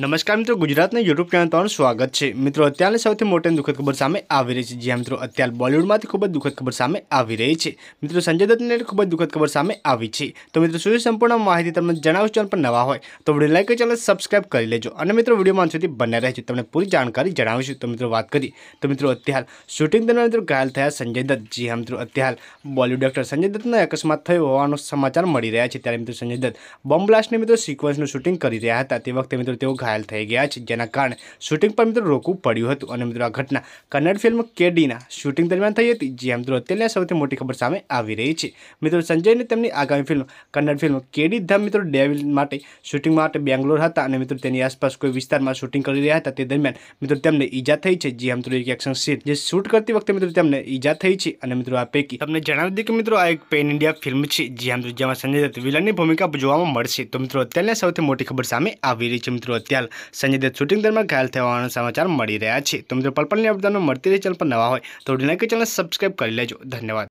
નમસ્કાર મિત્રો ગુજરાતને યુટ્યુબ ચેનલ પર સ્વાગત છે મિત્રો અત્યારેલે સૌથી મોટેન દુઃખદ ખબર સામે આવી રહી છે જી મિત્રો અત્યારે બોલિવૂડમાંથી ખૂબ જ દુઃખદ ખબર સામે આવી રહી છે મિત્રો સંજય દત્તને ખૂબ જ દુઃખદ ખબર સામે આવી છે તો મિત્રો જો સંપૂર્ણ માહિતી તમને જાણવા છે તો પહેલા ચેનલ પર નવા હોય તો વિડીયો લાઈક કરી ચેનલ સબ્સ્ક્રાઇબ કરી લેજો અને મિત્રો વિડીયો માં છેતી બન્યા રહેજો તમને પૂરી જાણકારી જણાવીશ તો મિત્રો વાત કરી તો મિત્રો અત્યારે શૂટિંગ દરમિયાન મિત્રો હાલ થયા સંજય દત્ત જી મિત્રો અત્યારે બોલિવૂડના સંજય દત્તને અકસ્માત થયો હોવાનો સમાચાર મળી રહ્યા છે ત્યારે મિત્રો સંજય દત્ત બોમ્બ બ્લાસ્ટની મિત્રો સીક્વન્સનું શૂટિંગ કરી રહ્યા હતા તે વખતે મિત્રો તે થઈ ગયા છે જનકણ શૂટિંગ પર મિત્રો રોકું પડ્યું હતું અને મિત્રો આ ઘટના કન્નડ ફિલ્મ કેડી ના શૂટિંગ દરમિયાન થઈ હતી જે આમ તો અત્યારના સૌથી મોટી ખબર સામે આવી રહી છે મિત્રો સંજય ની તેમની આગામી film Kannada film KD the મિત્રો ડેવિલ માટે શૂટિંગ માટે બેંગ્લોર હતા અને મિત્રો તેની આસપાસ કોઈ વિસ્તારમાં શૂટિંગ કરી રહ્યા હતા તે દરમિયાન મિત્રો તેમને ઈજા થઈ છે જે આમ તો રિએક્શન સીટ જે શૂટ કરતી વખતે મિત્રો તેમને ઈજા થઈ છે અને મિત્રો આ પેકી તમને જણાવી દીધું કે મિત્રો આ એક પેન ઇન્ડિયા ફિલ્મ છે જે આમ તો જ્યાં સંજય તે વિલનની ભૂમિકા ભજવવામાં મળસી તો મિત્રો અત્યારના સૌથી મોટી ખબર સામે આવી રહી છે મિત્રો અત્યાર સણદેટ શૂટિંગ દરમિયાન ઘાયલ થવાનો સમાચાર મળી રહ્યા છે તો મિત્રો પલપલની અપડેટનો મળતી રહે ચલ પર નવો હોય તો ડિનકે ચેનલ સબ્સ્ક્રાઇબ કરી લેજો ધન્યવાદ